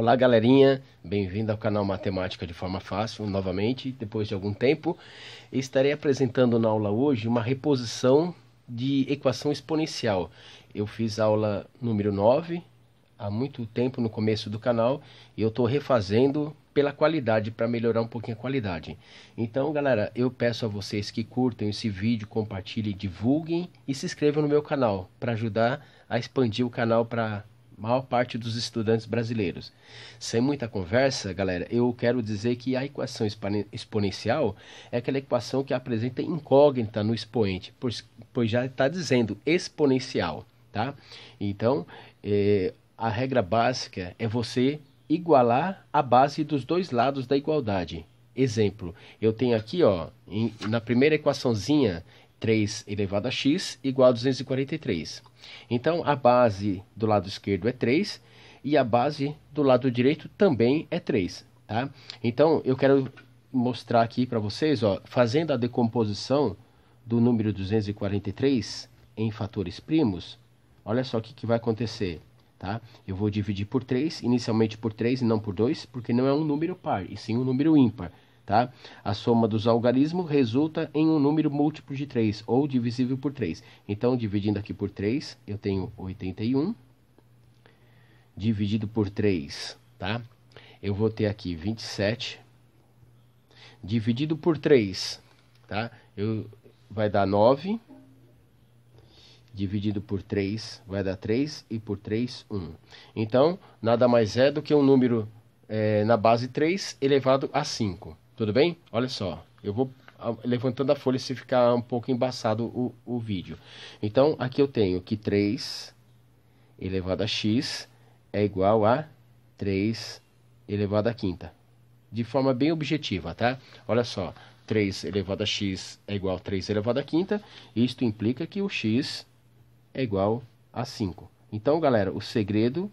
Olá, galerinha. Bem-vindo ao canal Matemática de Forma Fácil, novamente, depois de algum tempo. Estarei apresentando na aula hoje uma reposição de equação exponencial. Eu fiz aula número 9 há muito tempo no começo do canal e eu estou refazendo pela qualidade, para melhorar um pouquinho a qualidade. Então, galera, eu peço a vocês que curtam esse vídeo, compartilhem, divulguem e se inscrevam no meu canal para ajudar a expandir o canal para maior parte dos estudantes brasileiros. Sem muita conversa, galera, eu quero dizer que a equação exponencial é aquela equação que apresenta incógnita no expoente, pois já está dizendo exponencial, tá? Então, eh, a regra básica é você igualar a base dos dois lados da igualdade. Exemplo, eu tenho aqui, ó, em, na primeira equaçãozinha, 3 elevado a x igual a 243. Então, a base do lado esquerdo é 3 e a base do lado direito também é 3. Tá? Então, eu quero mostrar aqui para vocês, ó, fazendo a decomposição do número 243 em fatores primos, olha só o que, que vai acontecer. Tá? Eu vou dividir por 3, inicialmente por 3 e não por 2, porque não é um número par, e sim um número ímpar. Tá? A soma dos algarismos resulta em um número múltiplo de 3 ou divisível por 3. Então, dividindo aqui por 3, eu tenho 81. Dividido por 3, tá? Eu vou ter aqui 27. Dividido por 3, tá? Eu, vai dar 9. Dividido por 3, vai dar 3. E por 3, 1. Então, nada mais é do que um número é, na base 3 elevado a 5. Tudo bem? Olha só, eu vou ah, levantando a folha se ficar um pouco embaçado o, o vídeo. Então, aqui eu tenho que 3 elevado a x é igual a 3 elevado a quinta. De forma bem objetiva, tá? Olha só, 3 elevado a x é igual a 3 elevado a quinta. Isto implica que o x é igual a 5. Então, galera, o segredo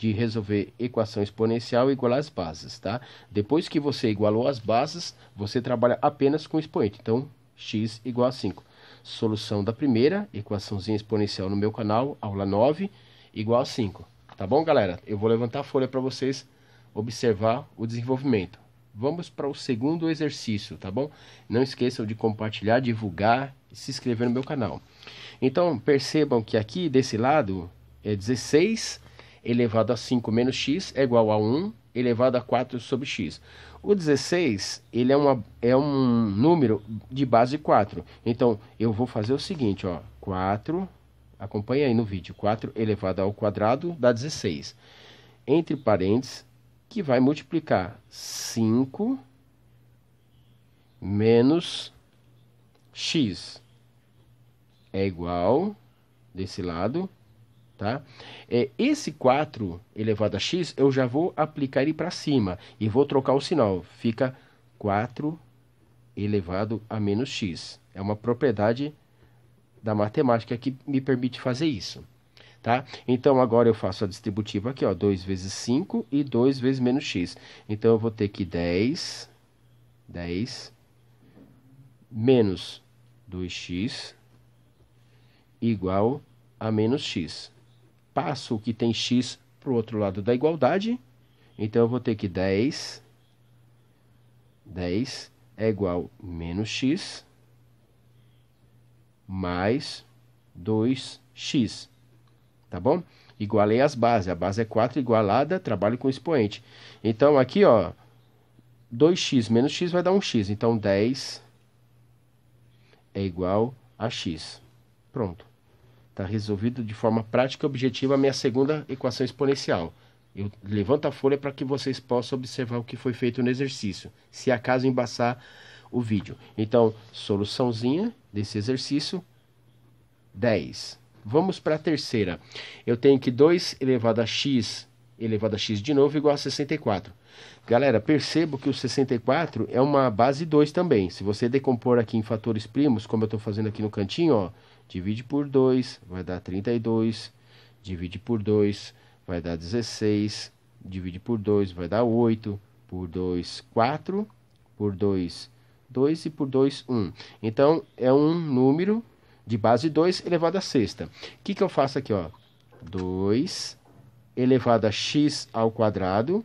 de resolver equação exponencial e igualar as bases, tá? Depois que você igualou as bases, você trabalha apenas com expoente. Então, x igual a 5. Solução da primeira, equaçãozinha exponencial no meu canal, aula 9, igual a 5. Tá bom, galera? Eu vou levantar a folha para vocês observar o desenvolvimento. Vamos para o segundo exercício, tá bom? Não esqueçam de compartilhar, divulgar e se inscrever no meu canal. Então, percebam que aqui desse lado é 16 elevado a 5 menos x é igual a 1 elevado a 4 sobre x. O 16 ele é, uma, é um número de base 4. Então, eu vou fazer o seguinte, ó, 4, acompanha aí no vídeo, 4 elevado ao quadrado dá 16. Entre parênteses, que vai multiplicar 5 menos x é igual, desse lado, Tá? É, esse 4 elevado a x, eu já vou aplicar ele para cima e vou trocar o sinal. Fica 4 elevado a menos x. É uma propriedade da matemática que me permite fazer isso. Tá? Então agora eu faço a distributiva aqui, ó, 2 vezes 5 e 2 vezes menos x. Então eu vou ter que 10, 10 menos 2x igual a menos x passo o que tem x para o outro lado da igualdade. Então, eu vou ter que 10, 10 é igual a menos x mais 2x, tá bom? Igualei as bases, a base é 4 igualada, trabalho com expoente. Então, aqui, ó, 2x menos x vai dar 1x, então 10 é igual a x. Pronto. Está resolvido de forma prática e objetiva a minha segunda equação exponencial. Eu levanto a folha para que vocês possam observar o que foi feito no exercício, se acaso embaçar o vídeo. Então, soluçãozinha desse exercício, 10. Vamos para a terceira. Eu tenho que 2 elevado a x elevado a x de novo igual a 64. Galera, percebo que o 64 é uma base 2 também. Se você decompor aqui em fatores primos, como eu estou fazendo aqui no cantinho, ó, Divide por 2, vai dar 32. Divide por 2, vai dar 16. Divide por 2, vai dar 8. Por 2, 4. Por 2, 2. E por 2, 1. Então, é um número de base 2 elevado a sexta. O que, que eu faço aqui? 2 elevado a x ao quadrado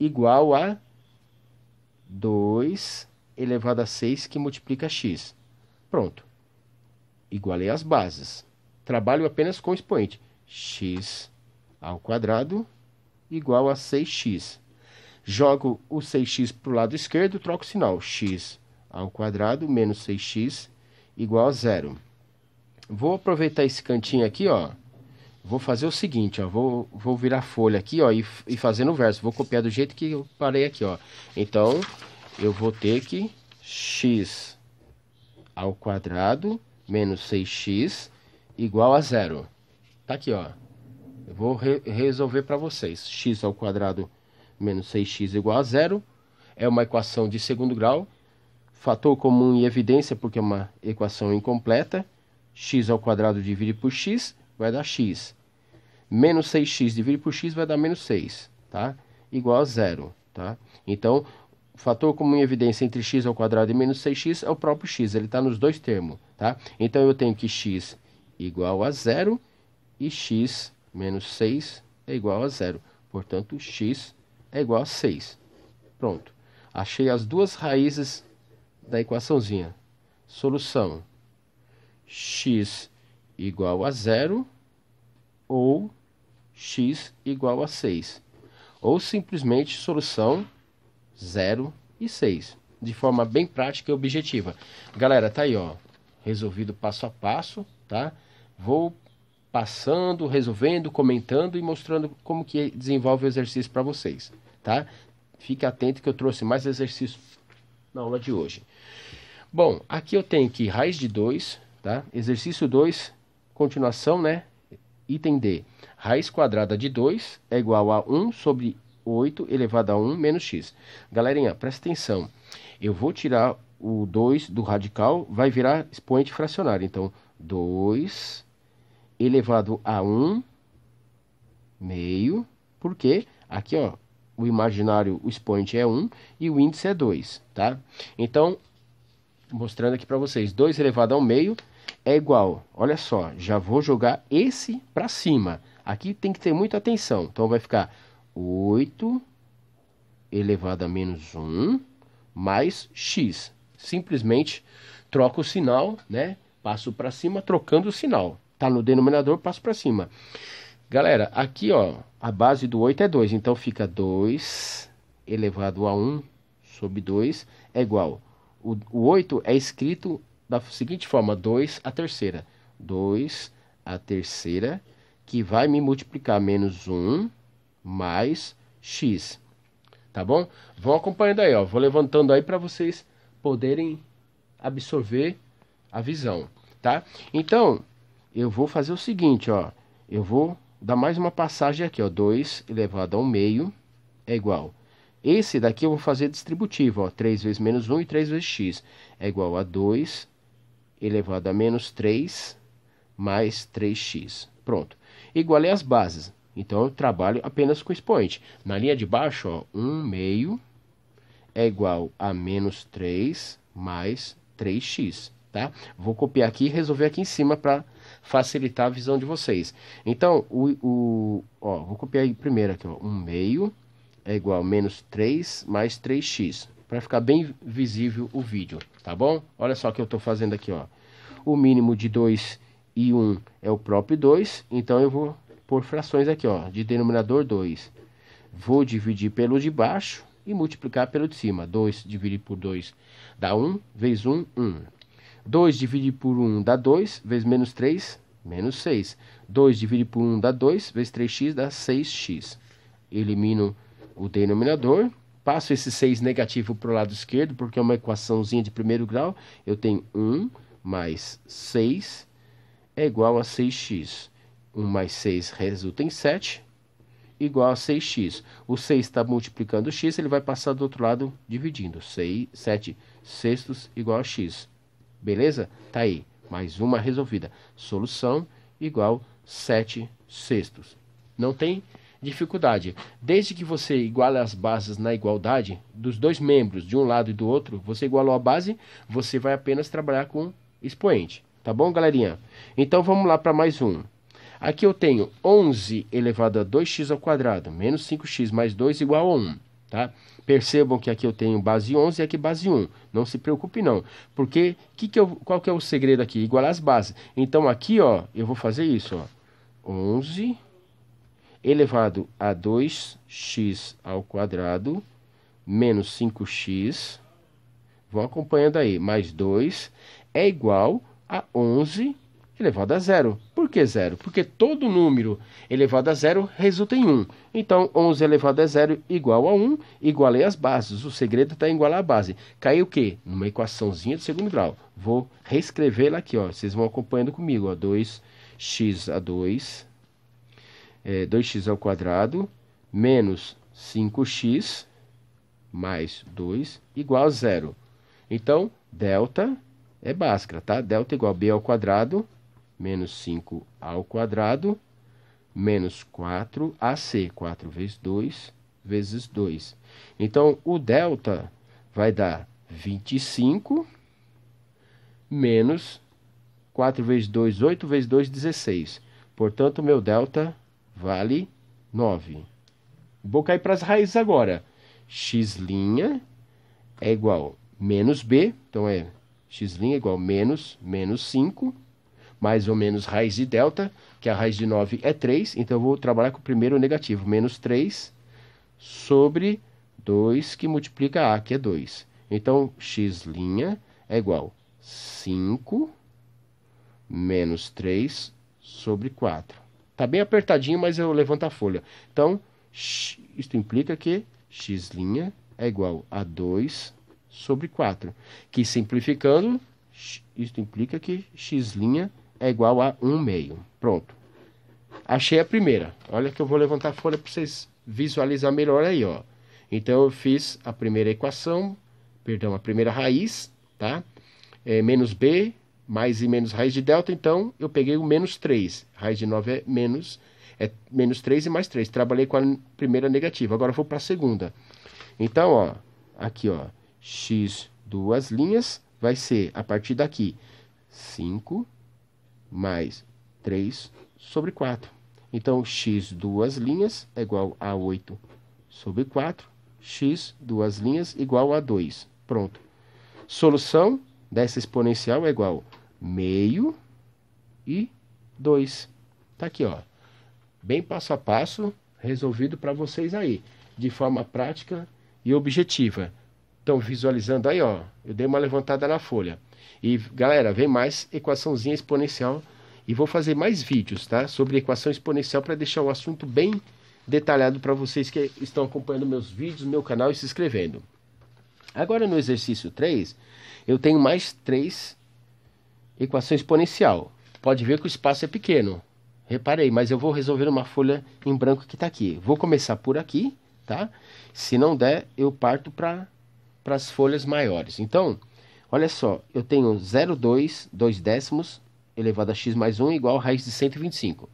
igual a 2 elevado a 6 que multiplica x. Pronto igualei as bases. Trabalho apenas com o expoente. x ao quadrado igual a 6x. Jogo o 6x para o lado esquerdo, troco o sinal. x ao quadrado menos 6x igual a zero. Vou aproveitar esse cantinho aqui, ó. Vou fazer o seguinte, ó. Vou, vou virar folha aqui, ó, e, e fazendo o verso. Vou copiar do jeito que eu parei aqui, ó. Então, eu vou ter que x ao quadrado menos 6x igual a zero. Tá aqui, ó. Eu vou re resolver para vocês. x ao quadrado menos 6x igual a zero. É uma equação de segundo grau. Fator comum em evidência, porque é uma equação incompleta. x ao quadrado divide por x, vai dar x. Menos 6x dividido por x vai dar menos 6, tá? Igual a zero, tá? Então, o fator comum em evidência entre x ao quadrado e menos 6x é o próprio x, ele está nos dois termos, tá? Então eu tenho que x igual a zero e x menos 6 é igual a zero. Portanto, x é igual a 6. Pronto. Achei as duas raízes da equaçãozinha. Solução. x igual a zero ou x igual a 6. Ou simplesmente solução 0 e 6, de forma bem prática e objetiva. Galera, tá aí, ó, resolvido passo a passo, tá? Vou passando, resolvendo, comentando e mostrando como que desenvolve o exercício para vocês, tá? Fique atento que eu trouxe mais exercícios na aula de hoje. Bom, aqui eu tenho que raiz de 2, tá? Exercício 2, continuação, né? Item D. Raiz quadrada de 2 é igual a 1 sobre 8 elevado a 1 menos x. Galerinha, presta atenção. Eu vou tirar o 2 do radical, vai virar expoente fracionário. Então, 2 elevado a 1 meio, porque aqui ó, o imaginário, o expoente é 1 e o índice é 2, tá? Então, mostrando aqui para vocês, 2 elevado ao meio é igual, olha só, já vou jogar esse para cima. Aqui tem que ter muita atenção, então vai ficar 8 elevado a menos 1 mais x. Simplesmente troco o sinal, né? Passo para cima trocando o sinal. Tá no denominador, passo para cima. Galera, aqui ó, a base do 8 é 2, então fica 2 elevado a 1 sobre 2 é igual. O, o 8 é escrito da seguinte forma, 2 a terceira. 2 a terceira, que vai me multiplicar menos 1 mais x. Tá bom? Vão acompanhando aí, ó. Vou levantando aí para vocês poderem absorver a visão, tá? Então, eu vou fazer o seguinte, ó. Eu vou dar mais uma passagem aqui, ó. 2 elevado ao meio é igual. Esse daqui eu vou fazer distributivo, ó. 3 vezes menos 1 e 3 vezes x é igual a 2 elevado a menos 3 mais 3x. Pronto. Igualei as bases. Então eu trabalho apenas com expoente. Na linha de baixo, ó, 1 meio é igual a menos 3 mais 3x, tá? Vou copiar aqui e resolver aqui em cima para facilitar a visão de vocês. Então, o, o ó, vou copiar aí primeiro aqui, ó, 1 meio é igual a menos 3 mais 3x, para ficar bem visível o vídeo, tá bom? Olha só o que eu estou fazendo aqui, ó. O mínimo de 2 e 1 é o próprio 2, então eu vou por frações aqui, ó, de denominador 2. Vou dividir pelo de baixo e multiplicar pelo de cima. 2 dividido por 2 dá 1, um, vezes 1, um, 1. Um. 2 dividido por 1 dá 2, vezes menos 3, menos 6. 2 dividido por 1 dá 2, vezes 3x dá 6x. Elimino o denominador, passo esse 6 negativo para o lado esquerdo, porque é uma equaçãozinha de primeiro grau. Eu tenho 1 mais 6 é igual a 6x. 1 mais 6 resulta em 7, igual a 6x. O 6 está multiplicando x, ele vai passar do outro lado dividindo. 6, 7 sextos igual a x. Beleza? Tá aí. Mais uma resolvida. Solução igual 7 sextos. Não tem dificuldade. Desde que você iguale as bases na igualdade dos dois membros, de um lado e do outro, você igualou a base, você vai apenas trabalhar com expoente. Tá bom, galerinha? Então vamos lá para mais um. Aqui eu tenho 11 elevado a 2x ao quadrado, menos 5x mais 2 igual a 1. Tá? Percebam que aqui eu tenho base 11 e aqui base 1. Não se preocupe não, porque que que eu, qual que é o segredo aqui? Igualar as bases. Então aqui ó, eu vou fazer isso. Ó, 11 elevado a 2x ao quadrado menos 5x, vão acompanhando aí, mais 2 é igual a 11 elevado a zero. Por que zero? Porque todo número elevado a zero resulta em 1. Então, 11 elevado a zero igual a 1, igualei as bases. O segredo está em igualar a base. Caiu o quê? Numa equaçãozinha de segundo grau. Vou reescrevê-la aqui, ó. vocês vão acompanhando comigo. Ó. 2x a 2, é, 2x ao quadrado, menos 5x mais 2 igual a zero. Então, delta é Bhaskara, tá? Delta igual a b ao quadrado menos 5 ao quadrado, menos 4ac, 4 vezes 2, vezes 2. Então, o delta vai dar 25 menos 4 vezes 2, 8 vezes 2, 16. Portanto, meu delta vale 9. Vou cair para as raízes agora. x' é igual a menos b, então é x' é igual a menos menos 5 mais ou menos raiz de delta, que a raiz de 9 é 3, então eu vou trabalhar com o primeiro negativo, menos 3 sobre 2 que multiplica a, que é 2. Então, x' é igual a 5 menos 3 sobre 4. Está bem apertadinho, mas eu levanto a folha. Então, isto implica que x' é igual a 2 sobre 4. Que simplificando, isto implica que x' é igual a 1 meio. Pronto. Achei a primeira. Olha que eu vou levantar a folha para vocês visualizar melhor aí, ó. Então, eu fiz a primeira equação, perdão, a primeira raiz, tá? É, menos b, mais e menos raiz de delta, então eu peguei o menos 3. Raiz de 9 é menos, é menos 3 e mais 3. Trabalhei com a primeira negativa, agora vou para a segunda. Então, ó, aqui, ó, x duas linhas vai ser, a partir daqui, 5 mais 3 sobre 4. Então, x duas linhas é igual a 8 sobre 4, x duas linhas igual a 2. Pronto. Solução dessa exponencial é igual a meio e 2. Tá aqui, ó. Bem passo a passo resolvido para vocês aí, de forma prática e objetiva. Estão visualizando aí, ó. Eu dei uma levantada na folha. E galera, vem mais equaçãozinha exponencial e vou fazer mais vídeos, tá? Sobre equação exponencial para deixar o assunto bem detalhado para vocês que estão acompanhando meus vídeos, meu canal e se inscrevendo. Agora no exercício 3, eu tenho mais três equação exponencial. Pode ver que o espaço é pequeno. Reparei, mas eu vou resolver uma folha em branco que está aqui. Vou começar por aqui, tá? Se não der, eu parto para as folhas maiores. Então, Olha só, eu tenho 0,2, 2 décimos, elevado a x mais 1, igual a raiz de 125.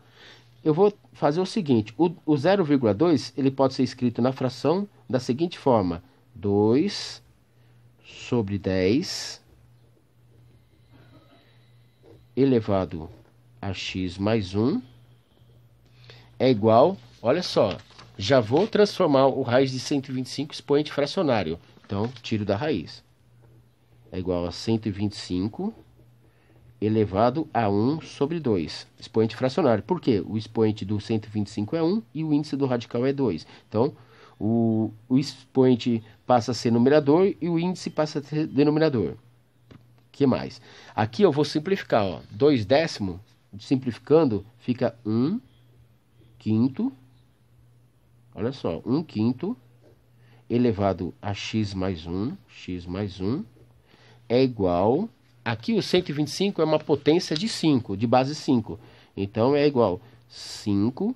Eu vou fazer o seguinte, o, o 0,2 ele pode ser escrito na fração da seguinte forma, 2 sobre 10 elevado a x mais 1 é igual, olha só, já vou transformar o raiz de 125 expoente fracionário, então tiro da raiz é igual a 125 elevado a 1 sobre 2, expoente fracionário. Por quê? O expoente do 125 é 1 e o índice do radical é 2. Então, o, o expoente passa a ser numerador e o índice passa a ser denominador. que mais? Aqui eu vou simplificar. 2 décimo, simplificando, fica 1 quinto. Olha só, 1 quinto elevado a x mais 1, x mais 1 é igual. Aqui o 125 é uma potência de 5, de base 5. Então é igual 5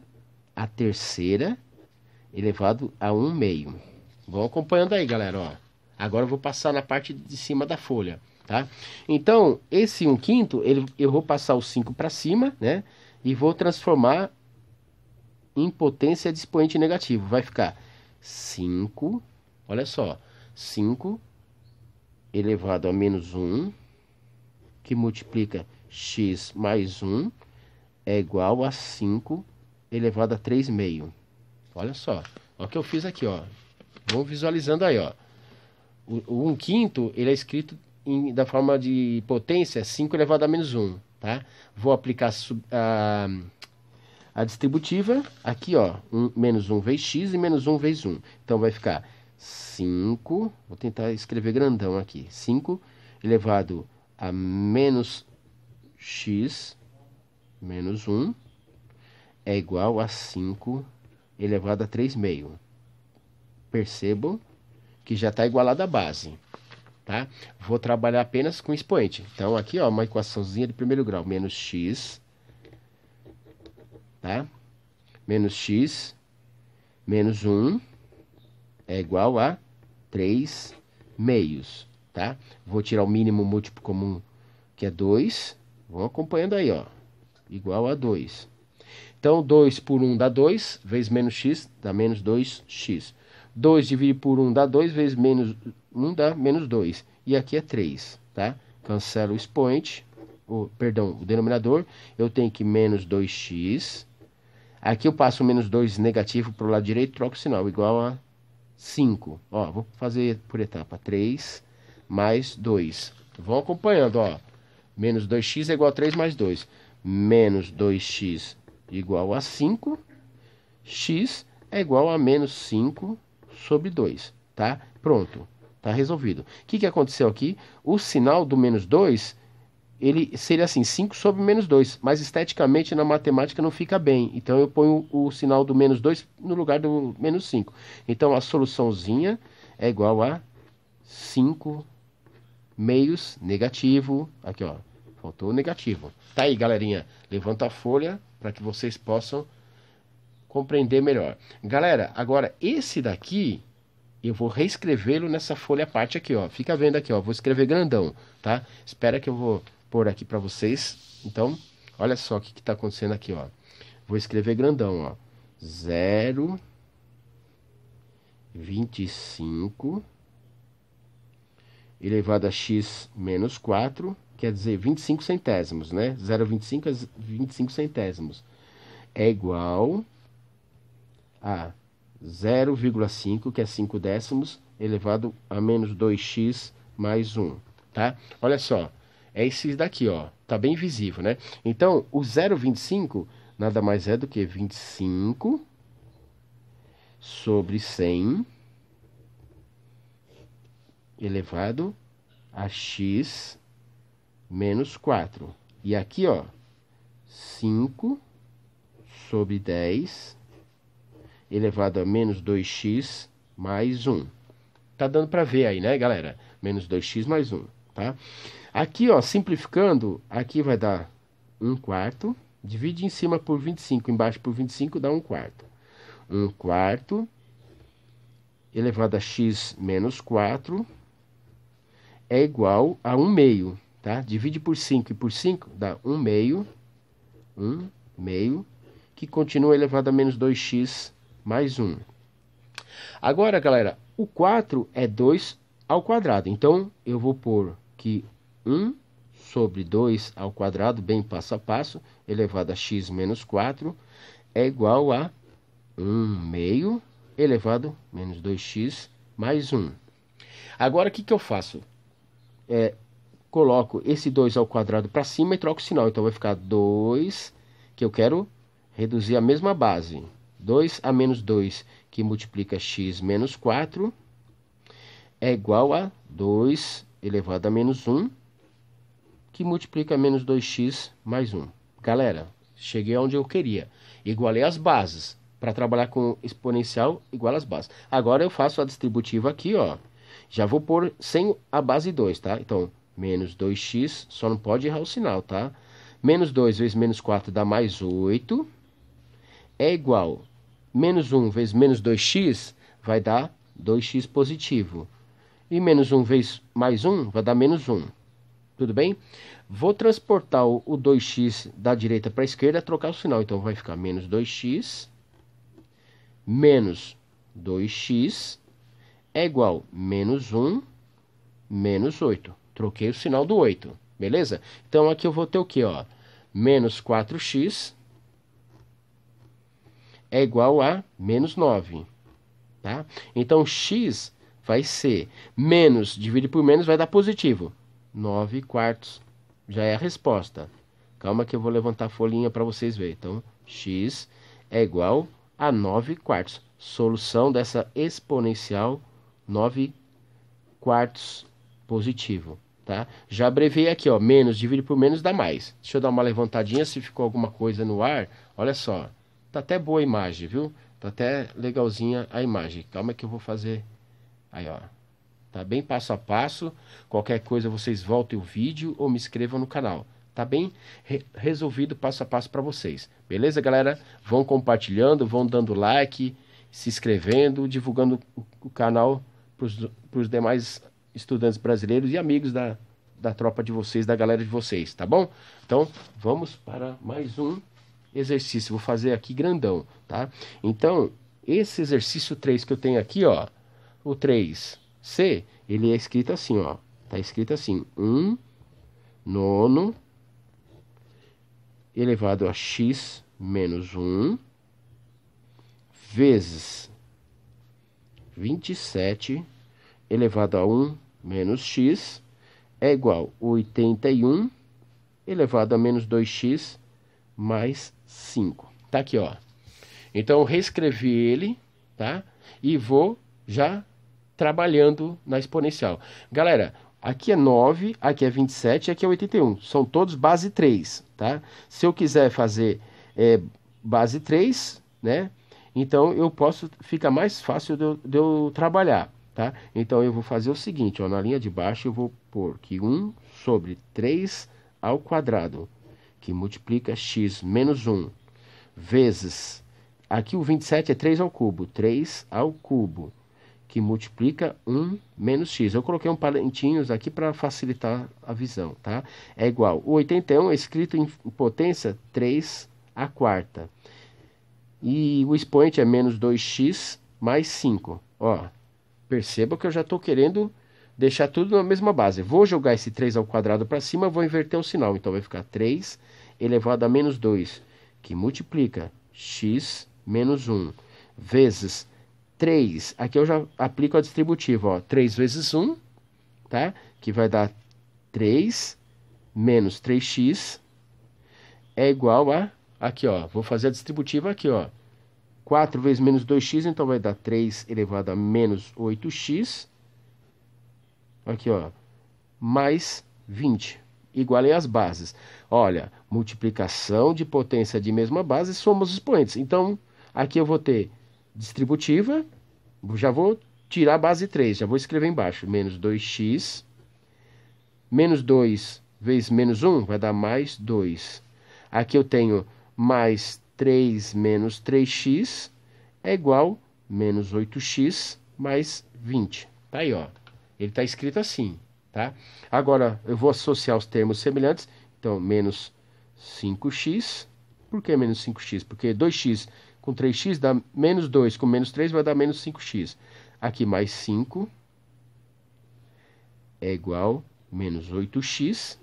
a terceira elevado a 1 meio. Vão acompanhando aí, galera. Ó. Agora eu vou passar na parte de cima da folha. Tá? Então, esse 1 quinto, ele, eu vou passar o 5 para cima, né? E vou transformar em potência de expoente negativo. Vai ficar 5, olha só, 5 elevado a menos 1, que multiplica x mais 1, é igual a 5 elevado a 3 meio. Olha só, olha o que eu fiz aqui, ó. Vamos visualizando aí, ó. O, o 1 quinto, ele é escrito em, da forma de potência 5 elevado a menos 1, tá? Vou aplicar sub, a, a distributiva aqui, ó. 1, menos 1 vezes x e menos 1 vezes 1. Então vai ficar 5, vou tentar escrever grandão aqui, 5 elevado a menos x menos 1 é igual a 5 elevado a 3 meio. Percebam que já está igualado à base. Tá? Vou trabalhar apenas com expoente. Então, aqui ó, uma equaçãozinha de primeiro grau, menos x, tá? menos x, menos 1, é igual a 3 meios, tá? Vou tirar o mínimo múltiplo comum, que é 2. Vão acompanhando aí, ó. Igual a 2. Então, 2 por 1 dá 2, vezes menos x, dá menos 2x. 2 dividido por 1 dá 2, vezes menos 1 dá menos 2. E aqui é 3, tá? Cancelo o expoente, o, perdão, o denominador. Eu tenho que menos 2x. Aqui eu passo menos 2 negativo para o lado direito, troco o sinal, igual a 5. Ó, vou fazer por etapa. 3 mais 2. Vão acompanhando, ó. Menos 2x é igual a 3 mais 2. Menos 2x igual a 5. x é igual a menos 5 sobre 2, tá? Pronto, tá resolvido. O que, que aconteceu aqui? O sinal do menos 2 ele seria assim, 5 sobre menos 2, mas esteticamente na matemática não fica bem. Então eu ponho o sinal do menos 2 no lugar do menos 5. Então a soluçãozinha é igual a 5 meios negativo. Aqui, ó, faltou o negativo. Tá aí, galerinha. Levanta a folha para que vocês possam compreender melhor. Galera, agora esse daqui eu vou reescrevê-lo nessa folha a parte aqui, ó. Fica vendo aqui, ó. Vou escrever grandão, tá? Espera que eu vou pôr aqui para vocês. Então, olha só o que está acontecendo aqui, ó. Vou escrever grandão, ó. 0, 25 elevado a x menos 4, quer dizer 25 centésimos, né? 0,25 é 25 centésimos. É igual a 0,5, que é 5 décimos, elevado a menos 2x mais 1, tá? Olha só, é esse daqui, ó. Tá bem visível, né? Então, o 0,25 nada mais é do que 25 sobre 100 elevado a x menos 4. E aqui, ó, 5 sobre 10 elevado a menos 2x mais 1. Tá dando para ver aí, né, galera? Menos 2x mais 1, tá? Aqui, ó, simplificando, aqui vai dar 1 quarto. Divide em cima por 25, embaixo por 25 dá 1 quarto. 1 quarto elevado a x menos 4 é igual a 1 meio, tá? Divide por 5 e por 5 dá 1 meio, 1 meio, que continua elevado a menos 2x mais 1. Agora, galera, o 4 é 2 ao quadrado, então eu vou pôr que 1 sobre 2 ao quadrado, bem passo a passo, elevado a x menos 4, é igual a 1 meio elevado menos 2x mais 1. Agora, o que, que eu faço? É, coloco esse 2 ao quadrado para cima e troco o sinal. Então, vai ficar 2, que eu quero reduzir a mesma base. 2 a menos 2, que multiplica x menos 4, é igual a 2 elevado a menos 1 que multiplica menos 2x mais 1. Galera, cheguei onde eu queria. Igualei as bases. Para trabalhar com exponencial, igual as bases. Agora eu faço a distributiva aqui, ó. Já vou pôr sem a base 2, tá? Então, menos 2x, só não pode errar o sinal, tá? Menos 2 vezes menos 4 dá mais 8. É igual. Menos 1 vezes menos 2x vai dar 2x positivo. E menos 1 vezes mais 1 vai dar menos 1. Tudo bem? Vou transportar o 2x da direita para a esquerda, trocar o sinal. Então, vai ficar menos 2x menos 2x é igual menos 1 menos 8. Troquei o sinal do 8, beleza? Então, aqui eu vou ter o que? Ó? Menos 4x é igual a menos 9. Tá? Então, x vai ser menos dividido por menos vai dar positivo. 9 quartos. Já é a resposta. Calma que eu vou levantar a folhinha para vocês verem. Então, x é igual a 9 quartos. Solução dessa exponencial 9 quartos positivo. Tá? Já abreviei aqui, ó, menos dividido por menos dá mais. Deixa eu dar uma levantadinha se ficou alguma coisa no ar. Olha só, tá até boa a imagem, viu? Tá até legalzinha a imagem. Calma que eu vou fazer. Aí, ó. Tá bem passo a passo. Qualquer coisa vocês voltem o vídeo ou me inscrevam no canal. Tá bem Re resolvido passo a passo para vocês. Beleza, galera? Vão compartilhando, vão dando like, se inscrevendo, divulgando o canal para os demais estudantes brasileiros e amigos da, da tropa de vocês, da galera de vocês, tá bom? Então, vamos para mais um exercício. Vou fazer aqui grandão, tá? Então, esse exercício 3 que eu tenho aqui, ó, o 3 C, ele é escrito assim, ó. Tá escrito assim: 1 nono elevado a x menos 1 vezes 27 elevado a 1 menos x é igual a 81 elevado a menos 2x mais 5. Tá aqui, ó. Então, reescrevi ele, tá? E vou já trabalhando na exponencial. Galera, aqui é 9, aqui é 27 e aqui é 81. São todos base 3, tá? Se eu quiser fazer é, base 3, né? Então eu posso, fica mais fácil de eu, de eu trabalhar, tá? Então eu vou fazer o seguinte, ó, na linha de baixo eu vou pôr que 1 sobre 3 ao quadrado, que multiplica x menos 1, vezes... Aqui o 27 é 3 ao cubo, 3 ao cubo que multiplica 1 menos x. Eu coloquei um parentinhos aqui para facilitar a visão, tá? É igual, o 81 é escrito em potência 3 a quarta. E o expoente é menos 2x mais 5. Ó, perceba que eu já estou querendo deixar tudo na mesma base. Vou jogar esse 3 ao quadrado para cima, vou inverter o sinal. Então vai ficar 3 elevado a menos 2, que multiplica x menos 1, vezes 3, aqui eu já aplico a distributiva, ó, 3 vezes 1, tá? Que vai dar 3 menos 3x é igual a, aqui ó, vou fazer a distributiva aqui ó, 4 vezes menos 2x, então vai dar 3 elevado a menos 8x, aqui ó, mais 20, igualei as bases. Olha, multiplicação de potência de mesma base, somos os expoentes, então aqui eu vou ter distributiva, já vou tirar a base 3, já vou escrever embaixo, menos 2x, menos 2 vezes menos 1 vai dar mais 2. Aqui eu tenho mais 3 menos 3x é igual menos 8x mais 20. Está aí, ó. Ele está escrito assim, tá? Agora, eu vou associar os termos semelhantes. Então, menos 5x. Por que menos 5x? Porque 2x com 3x dá menos 2, com menos 3 vai dar menos 5x. Aqui mais 5 é igual a menos 8x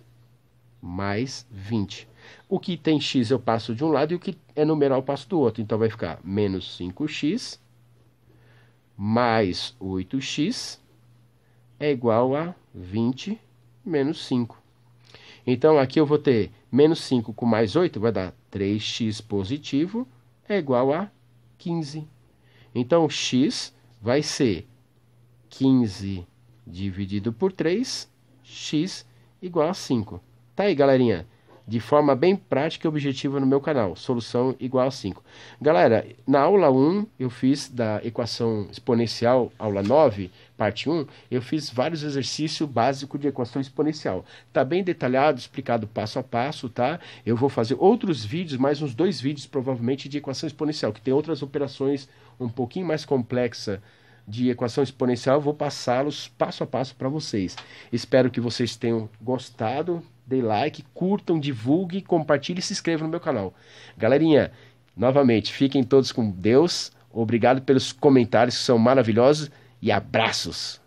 mais 20. O que tem x eu passo de um lado e o que é numeral eu passo do outro. Então vai ficar menos 5x mais 8x é igual a 20 menos 5. Então aqui eu vou ter menos 5 com mais 8 vai dar 3x positivo é igual a 15. Então, x vai ser 15 dividido por 3, x igual a 5. Tá aí, galerinha de forma bem prática e objetiva no meu canal. Solução igual a 5. Galera, na aula 1 eu fiz da equação exponencial, aula 9, parte 1, eu fiz vários exercícios básicos de equação exponencial. está bem detalhado, explicado passo a passo, tá? Eu vou fazer outros vídeos, mais uns dois vídeos provavelmente de equação exponencial, que tem outras operações um pouquinho mais complexas de equação exponencial, eu vou passá-los passo a passo para vocês. Espero que vocês tenham gostado dê like, curtam, divulgue, compartilhe e se inscreva no meu canal. Galerinha, novamente, fiquem todos com Deus. Obrigado pelos comentários que são maravilhosos e abraços!